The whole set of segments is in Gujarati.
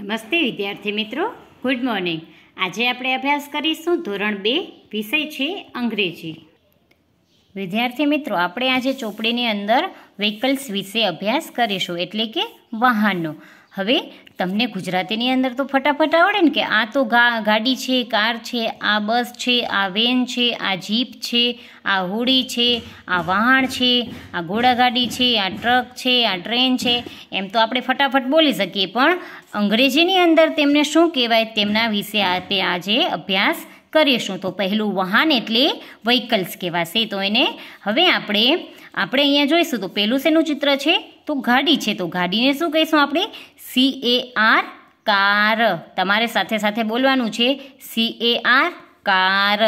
નમસ્તે વિદ્યાર્થી મિત્રો ગુડ મોર્નિંગ આજે આપણે અભ્યાસ કરીશું ધોરણ બે વિષય છે અંગ્રેજી વિદ્યાર્થી મિત્રો આપણે આજે ચોપડીની અંદર વ્હીકલ્સ વિશે અભ્યાસ કરીશું એટલે કે વાહનો હવે તમને ગુજરાતીની અંદર તો ફટાફટ આવડે ને કે આ તો ગાડી છે કાર છે આ બસ છે આ વેન છે આ જીપ છે આ હોડી છે આ વહાણ છે આ ઘોડાગાડી છે આ ટ્રક છે આ ટ્રેન છે એમ તો આપણે ફટાફટ બોલી શકીએ પણ અંગ્રેજીની અંદર તેમને શું કહેવાય તેમના વિશે તે આજે અભ્યાસ કરીશું તો પહેલું વાહન એટલે વ્હીકલ્સ કહેવાશે તો એને હવે આપણે આપણે અહીંયા જોઈશું તો પહેલું શેનું ચિત્ર છે તો ગાડી છે તો ગાડીને શું કહીશું આપણે સી એ આર કાર તમારે સાથે સાથે બોલવાનું છે C A R car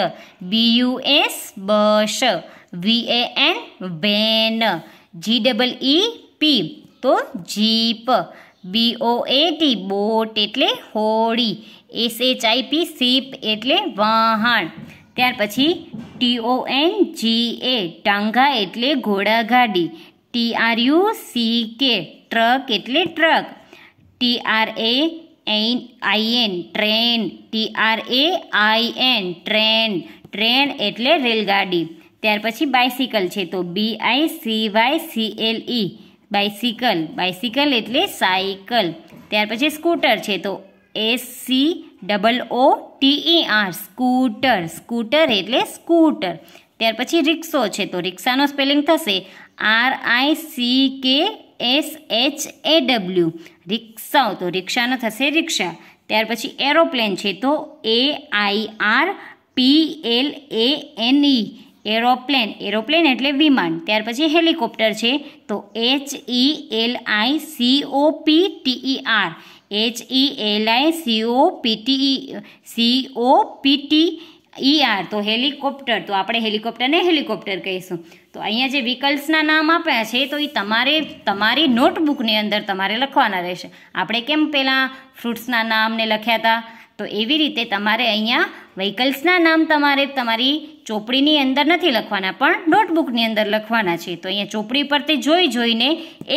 B U S bus V A N van G double E P તો jeep B O A T boat એટલે હોડી એસ એચ આઈ પી સીપ એટલે વાહણ ત્યાર પછી T O N G A tonga એટલે ઘોડાગાડી T R U C K truck એટલે truck T R A N I N train T R A I N train train એટલે રેલગાડી ત્યાર પછી બાઇસિકલ છે તો B I C Y C L E bicycle bicycle એટલે સાયકલ ત્યાર પછી સ્કૂટર છે તો S C double O T E R scooter scooter એટલે સ્કૂટર ત્યાર પછી રિક્ષો છે તો રિક્ષાનો સ્પેલિંગ થશે R I C K S H A W રિક્ષાઓ તો રિક્ષાનો થશે રિક્ષા ત્યાર પછી એરોપ્લેન છે તો A I R P L A N E aeroplane aeroplane એટલે વિમાન ત્યાર પછી હેલિકોપ્ટર છે તો H E L I C O P T E R H E L I C O P T C O P T E R e તો હેલિકોપ્ટર તો આપણે હેલિકોપ્ટરને હેલિકોપ્ટર કહીશું તો અહીંયા જે વ્હીકલ્સના નામ આપ્યા છે તો એ તમારે તમારી નોટબુકની અંદર તમારે લખવાના રહેશે આપણે કેમ પહેલાં ફ્રૂટ્સના નામને લખ્યા હતા તો એવી રીતે તમારે અહીંયા વ્હીકલ્સના નામ તમારે તમારી ચોપડીની અંદર નથી લખવાના પણ નોટબુકની અંદર લખવાના છે તો અહીંયા ચોપડી પરથી જોઈ જોઈને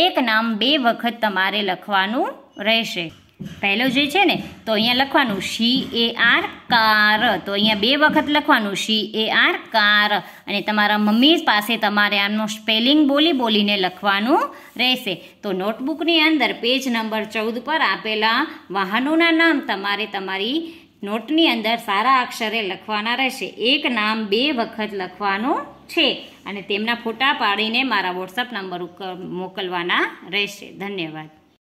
એક નામ બે વખત તમારે લખવાનું રહેશે પહેલો જે છે ને તો અહીંયા લખવાનું સી એ આર કાર તો અહીંયા બે વખત લખવાનું સી એ આર કાર અને તમારા મમ્મી પાસે તમારે આનું સ્પેલિંગ બોલી બોલીને લખવાનું રહેશે તો નોટબુકની અંદર પેજ નંબર ચૌદ પર આપેલા વાહનોના નામ તમારે તમારી નોટની અંદર સારા અક્ષરે લખવાના રહેશે એક નામ બે વખત લખવાનું છે અને તેમના ફોટા પાડીને મારા વોટ્સઅપ નંબર ઉપર મોકલવાના રહેશે ધન્યવાદ